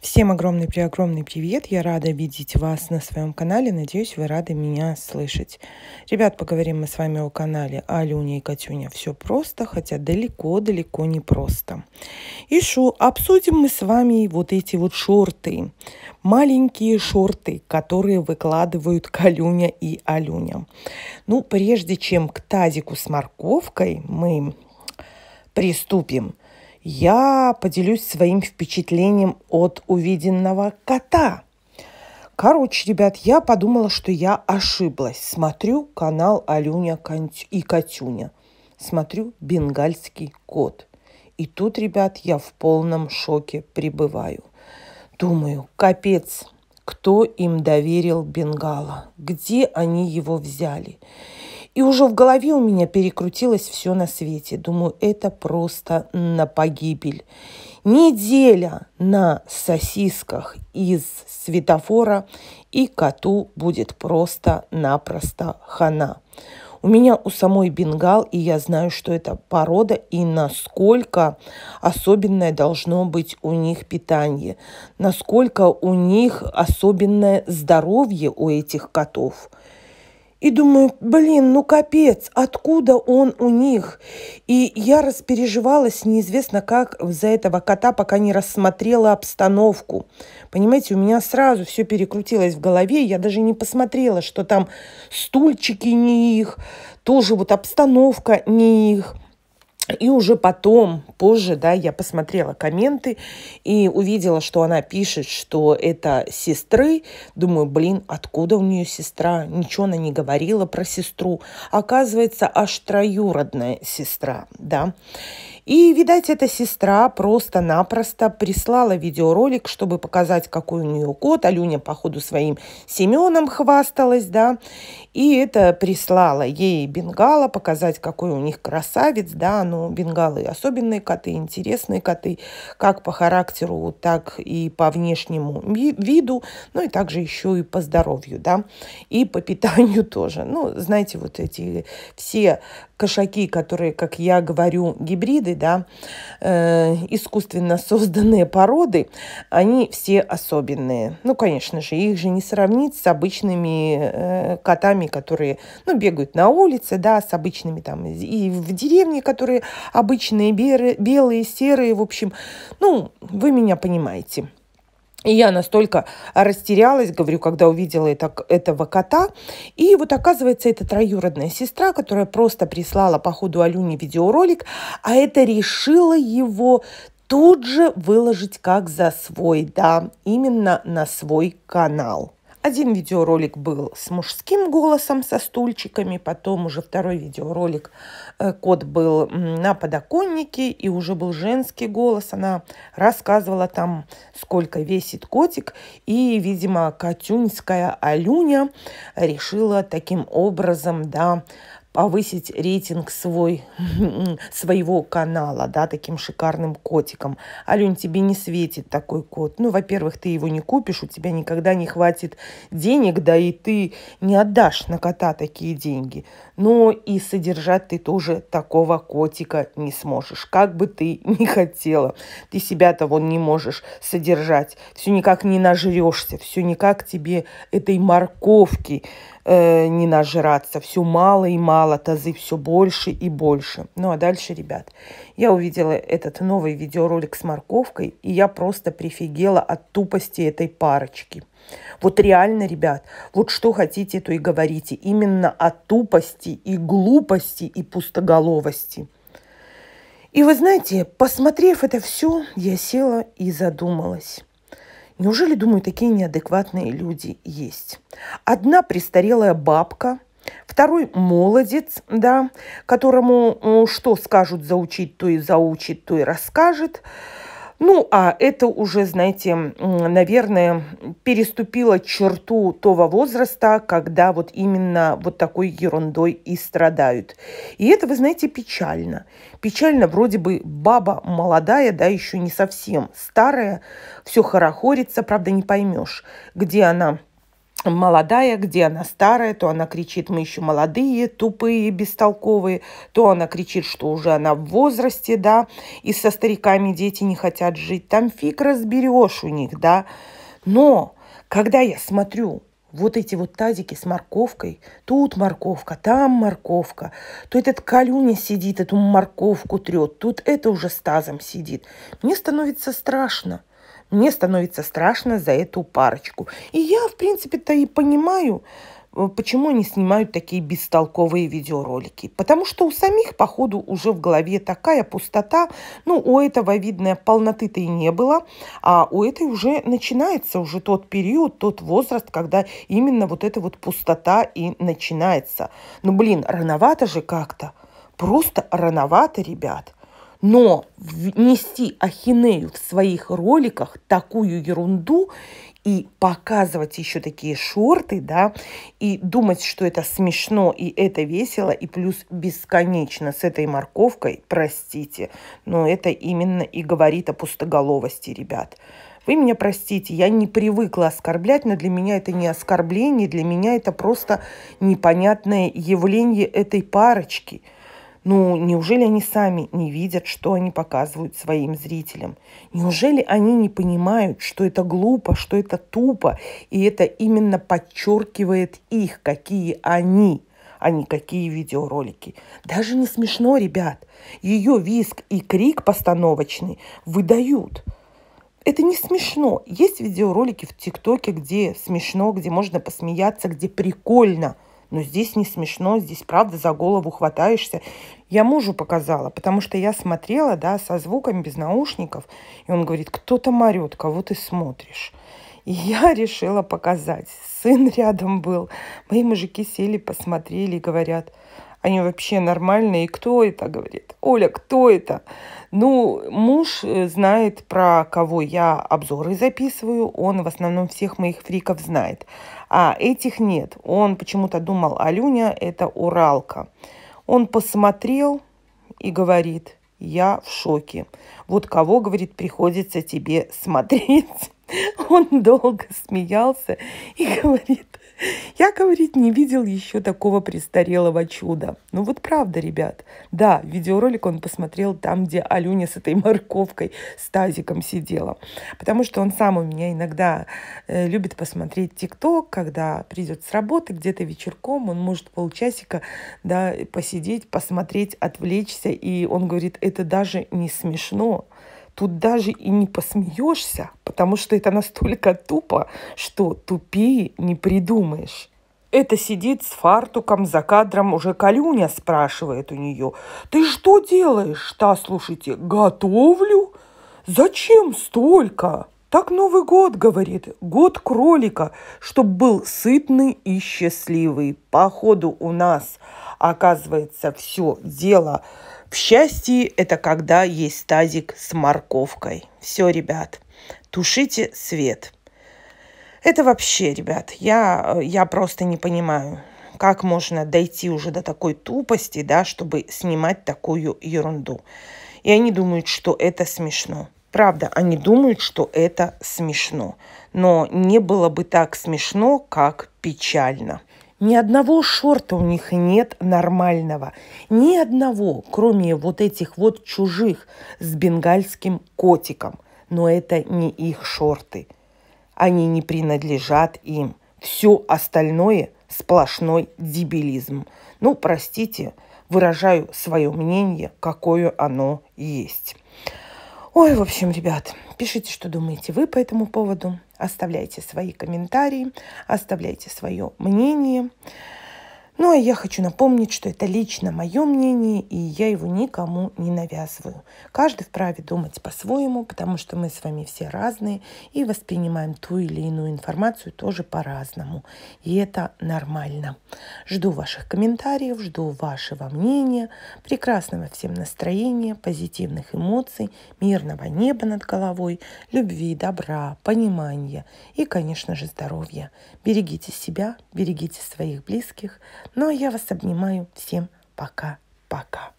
Всем огромный-преогромный привет! Я рада видеть вас на своем канале. Надеюсь, вы рады меня слышать. Ребят, поговорим мы с вами о канале Алюня и Катюня. Все просто, хотя далеко-далеко не просто. И шо, обсудим мы с вами вот эти вот шорты. Маленькие шорты, которые выкладывают Калюня и Алюня. Ну, прежде чем к тазику с морковкой мы приступим – я поделюсь своим впечатлением от увиденного кота. Короче, ребят, я подумала, что я ошиблась. Смотрю канал Алюня и Катюня. Смотрю «Бенгальский кот». И тут, ребят, я в полном шоке пребываю. Думаю, капец, кто им доверил Бенгала? Где они его взяли? И уже в голове у меня перекрутилось все на свете. Думаю, это просто на погибель. Неделя на сосисках из светофора, и коту будет просто-напросто хана. У меня у самой бенгал, и я знаю, что это порода, и насколько особенное должно быть у них питание, насколько у них особенное здоровье у этих котов – и думаю, блин, ну капец, откуда он у них? И я распереживалась неизвестно как за этого кота, пока не рассмотрела обстановку. Понимаете, у меня сразу все перекрутилось в голове, я даже не посмотрела, что там стульчики не их, тоже вот обстановка не их. И уже потом, позже, да, я посмотрела комменты и увидела, что она пишет, что это сестры. Думаю, блин, откуда у нее сестра? Ничего она не говорила про сестру. Оказывается, аж троюродная сестра, да. И, видать, эта сестра просто-напросто прислала видеоролик, чтобы показать, какой у нее кот. Алюня, походу, своим Семеном хвасталась, да. И это прислала ей Бенгала, показать, какой у них красавец, да. Ну, ну, бенгалы особенные коты, интересные коты, как по характеру, так и по внешнему виду, ну и также еще и по здоровью, да, и по питанию тоже. Ну, знаете, вот эти все кошаки, которые, как я говорю, гибриды, да, э, искусственно созданные породы, они все особенные. Ну, конечно же, их же не сравнить с обычными э, котами, которые, ну, бегают на улице, да, с обычными там и в деревне, которые обычные, беры, белые, серые, в общем, ну, вы меня понимаете. И я настолько растерялась, говорю, когда увидела это, этого кота. И вот оказывается, это троюродная сестра, которая просто прислала по ходу Алюне видеоролик, а это решила его тут же выложить как за свой, да, именно на свой канал. Один видеоролик был с мужским голосом, со стульчиками, потом уже второй видеоролик э, кот был на подоконнике, и уже был женский голос. Она рассказывала там, сколько весит котик, и, видимо, котюньская Алюня решила таким образом, да, повысить рейтинг свой, своего канала, да, таким шикарным котиком. Алюнь тебе не светит такой кот. Ну, во-первых, ты его не купишь, у тебя никогда не хватит денег, да и ты не отдашь на кота такие деньги. Но и содержать ты тоже такого котика не сможешь, как бы ты ни хотела. Ты себя-то вон не можешь содержать, все никак не нажрешься, все никак тебе этой морковки э, не нажраться. Все мало и мало, тазы все больше и больше. Ну а дальше, ребят, я увидела этот новый видеоролик с морковкой, и я просто прифигела от тупости этой парочки. Вот реально, ребят, вот что хотите, то и говорите. Именно о тупости и глупости и пустоголовости. И вы знаете, посмотрев это все, я села и задумалась. Неужели, думаю, такие неадекватные люди есть? Одна престарелая бабка, второй молодец, да, которому что скажут заучить, то и заучит, то и расскажет. Ну, а это уже, знаете, наверное, переступило черту того возраста, когда вот именно вот такой ерундой и страдают. И это, вы знаете, печально. Печально вроде бы баба молодая, да, еще не совсем старая, все хорохорится, правда, не поймешь, где она – молодая, где она старая, то она кричит, мы еще молодые, тупые, бестолковые, то она кричит, что уже она в возрасте, да, и со стариками дети не хотят жить, там фиг разберешь у них, да. Но когда я смотрю вот эти вот тазики с морковкой, тут морковка, там морковка, то этот Калюня сидит, эту морковку трет, тут это уже с тазом сидит. Мне становится страшно – мне становится страшно за эту парочку. И я, в принципе-то, и понимаю, э, почему они снимают такие бестолковые видеоролики. Потому что у самих, походу, уже в голове такая пустота. Ну, у этого, видно, полноты-то и не было. А у этой уже начинается уже тот период, тот возраст, когда именно вот эта вот пустота и начинается. Ну, блин, рановато же как-то. Просто рановато, ребят. Но внести ахинею в своих роликах такую ерунду и показывать еще такие шорты, да, и думать, что это смешно и это весело, и плюс бесконечно с этой морковкой, простите, но это именно и говорит о пустоголовости, ребят. Вы меня простите, я не привыкла оскорблять, но для меня это не оскорбление, для меня это просто непонятное явление этой парочки – ну, неужели они сами не видят, что они показывают своим зрителям? Неужели они не понимают, что это глупо, что это тупо, и это именно подчеркивает их, какие они, а не какие видеоролики? Даже не смешно, ребят. Ее виск и крик постановочный выдают. Это не смешно. Есть видеоролики в ТикТоке, где смешно, где можно посмеяться, где прикольно – но «Ну, здесь не смешно, здесь правда за голову хватаешься. Я мужу показала, потому что я смотрела, да, со звуком, без наушников, и он говорит, кто там орет, кого ты смотришь. И я решила показать. Сын рядом был. Мои мужики сели, посмотрели и говорят, они вообще нормальные, и кто это, говорит, Оля, кто это? Ну, муж э, знает, про кого я обзоры записываю, он в основном всех моих фриков знает, а этих нет. Он почему-то думал, Алюня – это Уралка. Он посмотрел и говорит, я в шоке. Вот кого, говорит, приходится тебе смотреть. Он долго смеялся и говорит, я, говорит, не видел еще такого престарелого чуда. Ну вот правда, ребят. Да, видеоролик он посмотрел там, где Алюня с этой морковкой, с тазиком сидела. Потому что он сам у меня иногда э, любит посмотреть ТикТок, когда придет с работы где-то вечерком, он может полчасика да, посидеть, посмотреть, отвлечься. И он говорит, это даже не смешно. Тут даже и не посмеешься, потому что это настолько тупо, что тупее не придумаешь. Это сидит с фартуком за кадром уже Калюня спрашивает у нее. «Ты что делаешь?» Та, слушайте, «Готовлю? Зачем столько?» Так Новый год, говорит, год кролика, чтобы был сытный и счастливый. Походу у нас, оказывается, все дело в счастье это когда есть тазик с морковкой. Все, ребят, тушите свет. Это вообще, ребят, я, я просто не понимаю, как можно дойти уже до такой тупости, да, чтобы снимать такую ерунду. И они думают, что это смешно. Правда, они думают, что это смешно. Но не было бы так смешно, как печально. Ни одного шорта у них нет нормального. Ни одного, кроме вот этих вот чужих с бенгальским котиком. Но это не их шорты. Они не принадлежат им. Все остальное – сплошной дебилизм. Ну, простите, выражаю свое мнение, какое оно есть. Ой, в общем, ребят, Пишите, что думаете вы по этому поводу, оставляйте свои комментарии, оставляйте свое мнение. Ну а я хочу напомнить, что это лично мое мнение, и я его никому не навязываю. Каждый вправе думать по-своему, потому что мы с вами все разные и воспринимаем ту или иную информацию тоже по-разному. И это нормально. Жду ваших комментариев, жду вашего мнения, прекрасного всем настроения, позитивных эмоций, мирного неба над головой, любви, добра, понимания и, конечно же, здоровья. Берегите себя, берегите своих близких. Ну а я вас обнимаю. Всем пока-пока.